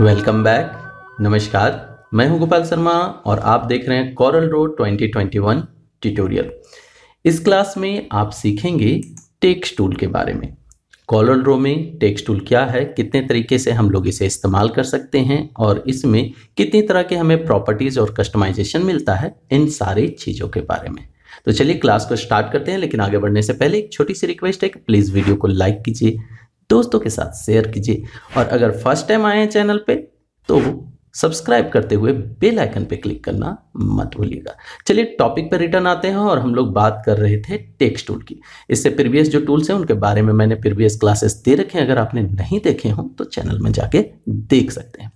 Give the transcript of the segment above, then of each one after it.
welcome back नमस्कार मैं हूं गोपाल शर्मा और आप देख रहे हैं कॉरल रोड 2021 ट्यूटोरियल इस क्लास में आप सीखेंगे टेक्स्ट टूल के बारे में कॉरल रो में टेक्स्ट टूल क्या है कितने तरीके से हम लोग इसे इस्तेमाल कर सकते हैं और इसमें कितनी तरह के हमें प्रॉपर्टीज़ और कस्टमाइजेशन मिलता है इन सारे चीज़ों के बारे में तो चलिए क्लास को स्टार्ट करते हैं लेकिन आगे बढ़ने से पहले एक छोटी सी रिक्वेस्ट है कि प्लीज़ वीडियो को लाइक कीजिए दोस्तों के साथ शेयर कीजिए और अगर फर्स्ट टाइम आए हैं चैनल पे तो सब्सक्राइब करते हुए बेल आइकन पे क्लिक करना मत भूलिएगा चलिए टॉपिक पर रिटर्न आते हैं और हम लोग बात कर रहे थे टेक्स्ट टूल की इससे प्रीवियस जो टूल्स हैं उनके बारे में मैंने प्रीवियस क्लासेस दे रखे हैं अगर आपने नहीं देखे हों तो चैनल में जाके देख सकते हैं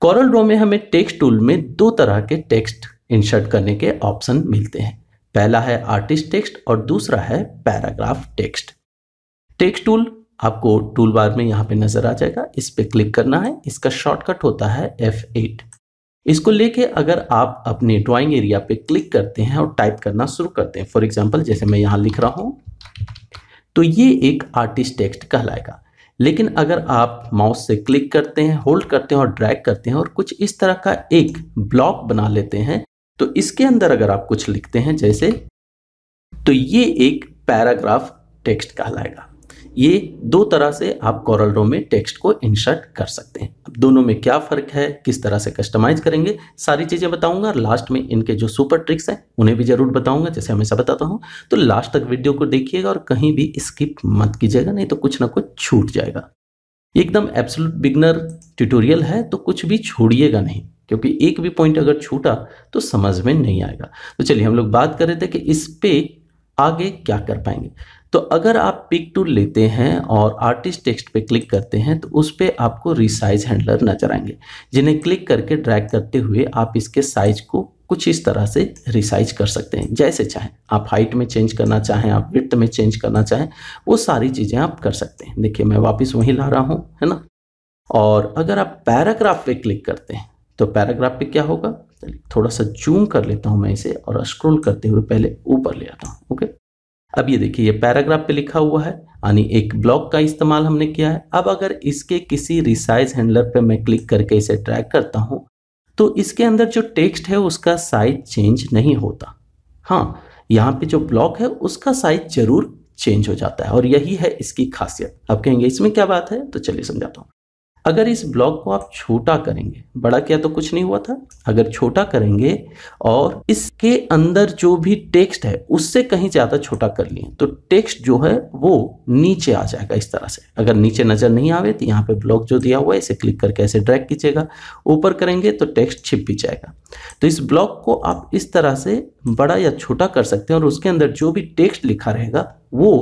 कॉरल ड्रो में हमें टेक्स्ट टूल में दो तरह के टेक्स्ट इंसर्ट करने के ऑप्शन मिलते हैं पहला है आर्टिस्ट टेक्स्ट और दूसरा है पैराग्राफ टेक्स्ट टेक्स्ट टूल आपको टूल बार में यहाँ पे नज़र आ जाएगा इस पर क्लिक करना है इसका शॉर्टकट होता है F8 इसको लेके अगर आप अपने ड्राइंग एरिया पे क्लिक करते हैं और टाइप करना शुरू करते हैं फॉर एग्जांपल जैसे मैं यहाँ लिख रहा हूँ तो ये एक आर्टिस्ट टेक्स्ट कहलाएगा लेकिन अगर आप माउस से क्लिक करते हैं होल्ड करते हैं और ड्रैग करते हैं और कुछ इस तरह का एक ब्लॉक बना लेते हैं तो इसके अंदर अगर आप कुछ लिखते हैं जैसे तो ये एक पैराग्राफ टेक्स्ट कहलाएगा ये दो तरह से आप कॉरल रो में टेक्स्ट को इंसर्ट कर सकते हैं अब दोनों में क्या फ़र्क है किस तरह से कस्टमाइज करेंगे सारी चीज़ें बताऊंगा लास्ट में इनके जो सुपर ट्रिक्स हैं उन्हें भी ज़रूर बताऊंगा जैसे हमेशा बताता हूँ तो लास्ट तक वीडियो को देखिएगा और कहीं भी स्किप मत कीजिएगा नहीं तो कुछ ना कुछ छूट जाएगा एकदम एब्सोलूट बिगनर ट्यूटोरियल है तो कुछ भी छोड़िएगा नहीं क्योंकि एक भी पॉइंट अगर छूटा तो समझ में नहीं आएगा तो चलिए हम लोग बात कर रहे थे कि इस पे आगे क्या कर पाएंगे तो अगर आप पिक टूल लेते हैं और आर्टिस्ट टेक्स्ट पे क्लिक करते हैं तो उस पर आपको रिसाइज हैंडलर नजर आएंगे जिन्हें क्लिक करके ड्रैग करते हुए आप इसके साइज को कुछ इस तरह से रिसाइज कर सकते हैं जैसे चाहें आप हाइट में चेंज करना चाहें आप विथ में चेंज करना चाहें वो सारी चीज़ें आप कर सकते हैं देखिए मैं वापस वहीं ला रहा हूँ है ना और अगर आप पैराग्राफ पे क्लिक करते हैं तो पैराग्राफ पे क्या होगा थोड़ा सा जूम कर लेता हूँ मैं इसे और स्क्रोल करते हुए पहले ऊपर ले आता हूँ ओके अब ये देखिए ये पैराग्राफ पे लिखा हुआ है यानी एक ब्लॉक का इस्तेमाल हमने किया है अब अगर इसके किसी रिसाइज हैंडलर पे मैं क्लिक करके इसे ट्रैक करता हूँ तो इसके अंदर जो टेक्स्ट है उसका साइज चेंज नहीं होता हाँ यहाँ पे जो ब्लॉक है उसका साइज जरूर चेंज हो जाता है और यही है इसकी खासियत अब कहेंगे इसमें क्या बात है तो चलिए समझाता हूँ अगर इस ब्लॉक को आप छोटा करेंगे बड़ा क्या तो कुछ नहीं हुआ था अगर छोटा करेंगे और इसके अंदर जो भी टेक्स्ट है उससे कहीं ज़्यादा छोटा कर लिए तो टेक्स्ट जो है वो नीचे आ जाएगा इस तरह से अगर नीचे नज़र नहीं आवे तो यहाँ पे ब्लॉक जो दिया हुआ है इसे क्लिक करके ऐसे ड्रैग कीजिएगा ऊपर करेंगे तो टेक्स्ट छिप भी जाएगा तो इस ब्लॉक को आप इस तरह से बड़ा या छोटा कर सकते हैं और उसके अंदर जो भी टेक्स्ट लिखा रहेगा वो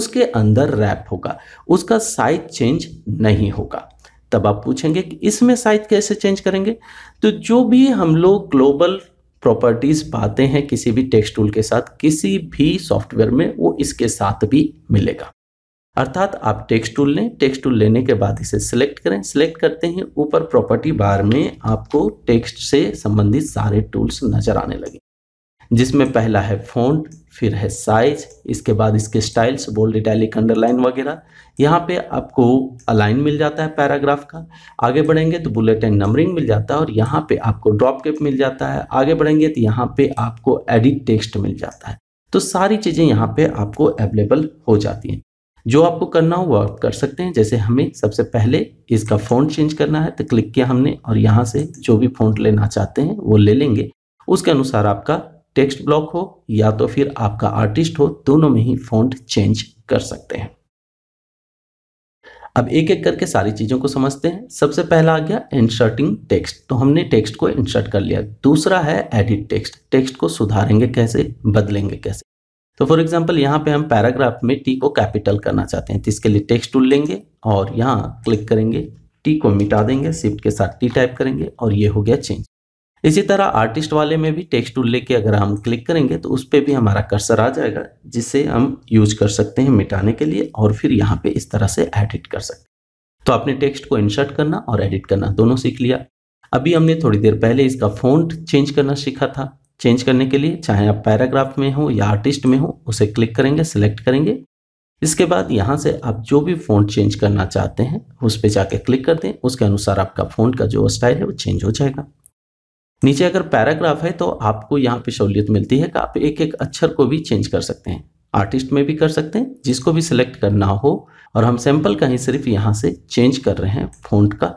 उसके अंदर रैप होगा उसका साइज चेंज नहीं होगा तब आप पूछेंगे कि इसमें साइज कैसे चेंज करेंगे तो जो भी हम लोग ग्लोबल प्रॉपर्टीज़ पाते हैं किसी भी टेक्स्ट टूल के साथ किसी भी सॉफ्टवेयर में वो इसके साथ भी मिलेगा अर्थात आप टेक्स्ट टूल लें टेक्स्ट टूल लेने के बाद इसे सिलेक्ट करें सिलेक्ट करते ही ऊपर प्रॉपर्टी बार में आपको टेक्स्ट से संबंधित सारे टूल्स नज़र आने लगे जिसमें पहला है फ़ॉन्ट फिर है साइज इसके बाद इसके स्टाइल्स बोल्ड इटैलिक अंडरलाइन वगैरह यहाँ पे आपको अलाइन मिल जाता है पैराग्राफ का आगे बढ़ेंगे तो बुलेट एंड नंबरिंग मिल जाता है और यहाँ पे आपको ड्रॉप कैप मिल जाता है आगे बढ़ेंगे तो यहाँ पे आपको एडिट टेक्स्ट मिल जाता है तो सारी चीज़ें यहाँ पे आपको अवेलेबल हो जाती हैं जो आपको करना हो वो आप कर सकते हैं जैसे हमें सबसे पहले इसका फोन चेंज करना है तो क्लिक किया हमने और यहाँ से जो भी फ़ोन लेना चाहते हैं वो ले लेंगे उसके अनुसार आपका टेक्स्ट ब्लॉक हो या तो फिर आपका आर्टिस्ट हो दोनों में ही फॉन्ट चेंज कर सकते हैं अब एक एक करके सारी चीज़ों को समझते हैं सबसे पहला आ गया इंसर्टिंग टेक्स्ट तो हमने टेक्स्ट को इंसर्ट कर लिया दूसरा है एडिट टेक्स्ट टेक्स्ट को सुधारेंगे कैसे बदलेंगे कैसे तो फॉर एग्जांपल यहाँ पे हम पैराग्राफ में टी को कैपिटल करना चाहते हैं तो इसके लिए टेक्स्ट टूल लेंगे और यहाँ क्लिक करेंगे टी को मिटा देंगे शिफ्ट के साथ टी टाइप करेंगे और ये हो गया चेंज इसी तरह आर्टिस्ट वाले में भी टेक्स्ट टूल लेके अगर हम क्लिक करेंगे तो उस पर भी हमारा कर्सर आ जाएगा जिसे हम यूज कर सकते हैं मिटाने के लिए और फिर यहाँ पे इस तरह से एडिट कर सकते हैं तो आपने टेक्स्ट को इंसर्ट करना और एडिट करना दोनों सीख लिया अभी हमने थोड़ी देर पहले इसका फ़ॉन्ट चेंज करना सीखा था चेंज करने के लिए चाहे आप पैराग्राफ में हो या आर्टिस्ट में हो उसे क्लिक करेंगे सिलेक्ट करेंगे इसके बाद यहाँ से आप जो भी फ़ॉन्ट चेंज करना चाहते हैं उस पर जाके क्लिक कर दें उसके अनुसार आपका फ़ॉन्ट का जो स्टाइल है वो चेंज हो जाएगा नीचे अगर पैराग्राफ है तो आपको यहाँ पे सहूलियत मिलती है कि आप एक एक अक्षर को भी चेंज कर सकते हैं आर्टिस्ट में भी कर सकते हैं जिसको भी सिलेक्ट करना हो और हम सैंपल का ही सिर्फ यहाँ से चेंज कर रहे हैं फोंट का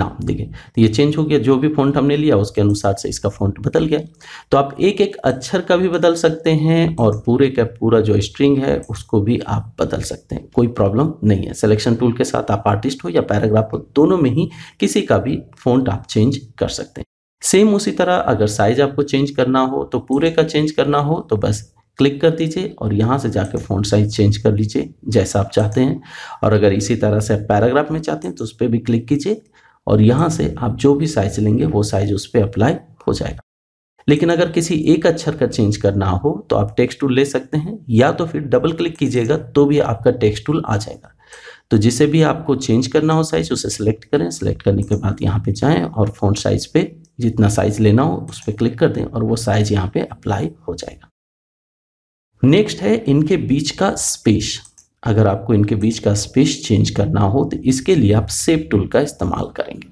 नाम देखिए तो ये चेंज हो गया जो भी फोंट हमने लिया उसके अनुसार से इसका फोंट बदल गया तो आप एक एक अक्षर का भी बदल सकते हैं और पूरे का पूरा जो स्ट्रिंग है उसको भी आप बदल सकते हैं कोई प्रॉब्लम नहीं है सिलेक्शन टूल के साथ आप आर्टिस्ट हो या पैराग्राफ हो दोनों में ही किसी का भी फोंट आप चेंज कर सकते हैं सेम उसी तरह अगर साइज आपको चेंज करना हो तो पूरे का चेंज करना हो तो बस क्लिक कर दीजिए और यहाँ से जाके फ़ॉन्ट साइज चेंज कर लीजिए जैसा आप चाहते हैं और अगर इसी तरह से आप पैराग्राफ में चाहते हैं तो उस पर भी क्लिक कीजिए और यहाँ से आप जो भी साइज लेंगे वो साइज उस पर अप्लाई हो जाएगा लेकिन अगर किसी एक अक्षर का चेंज करना हो तो आप टेक्स्ट टूल ले सकते हैं या तो फिर डबल क्लिक कीजिएगा तो भी आपका टेक्स्ट टूल आ जाएगा तो जिसे भी आपको चेंज करना हो साइज उसे सिलेक्ट करें सिलेक्ट करने के बाद यहाँ पे जाएं और फ़ॉन्ट साइज पे जितना साइज लेना हो उस पर क्लिक कर दें और वो साइज यहाँ पे अप्लाई हो जाएगा नेक्स्ट है इनके बीच का स्पेस अगर आपको इनके बीच का स्पेस चेंज करना हो तो इसके लिए आप सेफ टूल का इस्तेमाल करेंगे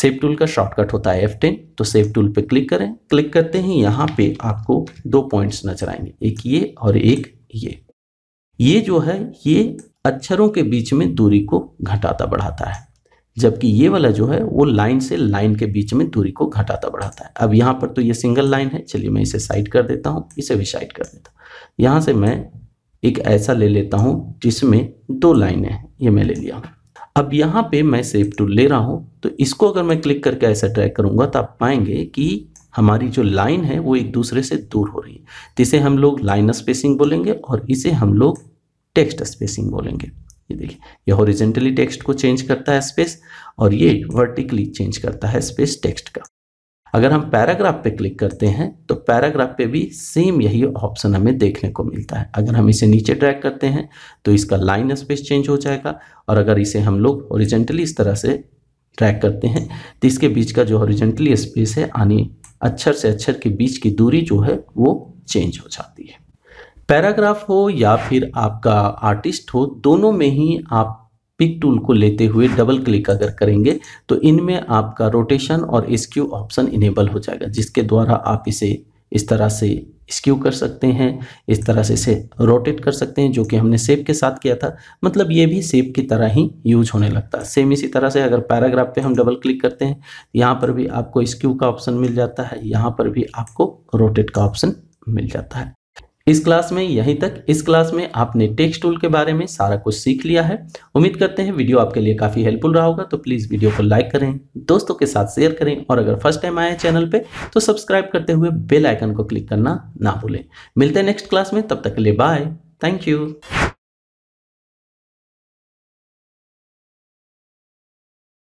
सेफ टूल का शॉर्टकट होता है F10 तो सेफ टूल पे क्लिक करें क्लिक करते ही यहाँ पे आपको दो पॉइंट्स नजर आएंगे एक ये और एक ये ये जो है ये अक्षरों के बीच में दूरी को घटाता बढ़ाता है जबकि ये वाला जो है वो लाइन से लाइन के बीच में दूरी को घटाता बढ़ाता है अब यहाँ पर तो ये सिंगल लाइन है चलिए मैं इसे साइड कर देता हूँ इसे भी साइड कर देता हूँ यहाँ से मैं एक ऐसा ले लेता हूँ जिसमें दो लाइनें हैं ये मैं ले लिया अब यहाँ पे मैं सेव टू ले रहा हूँ तो इसको अगर मैं क्लिक करके ऐसा ट्रैक करूँगा तो आप पाएंगे कि हमारी जो लाइन है वो एक दूसरे से दूर हो रही है इसे हम लोग लाइन स्पेसिंग बोलेंगे और इसे हम लोग टेक्स्ट स्पेसिंग बोलेंगे ये देखिए ये हॉरिजेंटली टेक्स्ट को चेंज करता है स्पेस और ये वर्टिकली चेंज करता है स्पेस टेक्स्ट का अगर हम पैराग्राफ पे क्लिक करते हैं तो पैराग्राफ पे भी सेम यही ऑप्शन हमें देखने को मिलता है अगर हम इसे नीचे ट्रैक करते हैं तो इसका लाइन स्पेस चेंज हो जाएगा और अगर इसे हम लोग ओरिजेंटली इस तरह से ट्रैक करते हैं तो इसके बीच का जो ओरिजेंटली स्पेस है यानी अक्षर से अक्षर के बीच की दूरी जो है वो चेंज हो जाती है पैराग्राफ हो या फिर आपका आर्टिस्ट हो दोनों में ही आप पिक टूल को लेते हुए डबल क्लिक अगर करेंगे तो इनमें आपका रोटेशन और स्क्यू ऑप्शन इनेबल हो जाएगा जिसके द्वारा आप इसे इस तरह से स्क्यू कर सकते हैं इस तरह से इसे रोटेट कर सकते हैं जो कि हमने सेप के साथ किया था मतलब ये भी सेप की तरह ही यूज होने लगता है सेम इसी तरह से अगर पैराग्राफ पे हम डबल क्लिक करते हैं यहाँ पर भी आपको स्क्यू का ऑप्शन मिल जाता है यहाँ पर भी आपको रोटेट का ऑप्शन मिल जाता है इस क्लास में यहीं तक इस क्लास में आपने टेक्स्ट टूल के बारे में सारा कुछ सीख लिया है उम्मीद करते हैं वीडियो आपके लिए काफ़ी हेल्पफुल रहा होगा तो प्लीज़ वीडियो को लाइक करें दोस्तों के साथ शेयर करें और अगर फर्स्ट टाइम आए चैनल पे तो सब्सक्राइब करते हुए बेल आइकन को क्लिक करना ना भूलें मिलते हैं नेक्स्ट क्लास में तब तक के लिए बाय थैंक यू